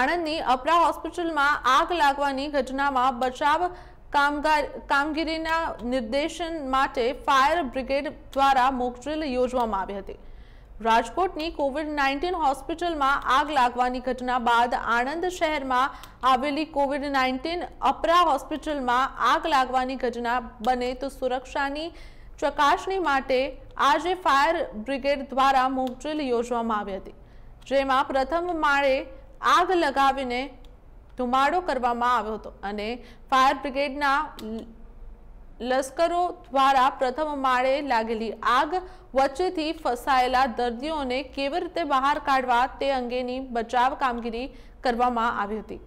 આણંદની અપરા હોસ્પિટલમાં આગ લાગવાની ઘટનામાં બચાવ કામગાર કામગીરીના નિર્દેશન માટે ફાયર બ્રિગેડ દ્વારા મોકડ્રીલ યોજવામાં આવી હતી રાજકોટની કોવિડ નાઇન્ટીન હોસ્પિટલમાં આગ લાગવાની ઘટના બાદ આણંદ શહેરમાં આવેલી કોવિડ નાઇન્ટીન અપરા હોસ્પિટલમાં આગ લાગવાની ઘટના બને તો સુરક્ષાની ચકાસણી માટે આજે ફાયર બ્રિગેડ દ્વારા મોકડ્રીલ યોજવામાં આવી હતી જેમાં પ્રથમ માળે આગ લગાવીને ધુમાડો કરવામાં આવ્યો હતો અને ફાયર બ્રિગેડના લશ્કરો દ્વારા પ્રથમ માળે લાગેલી આગ વચ્ચેથી ફસાયેલા દર્દીઓને કેવી રીતે બહાર કાઢવા તે અંગેની બચાવ કામગીરી કરવામાં આવી હતી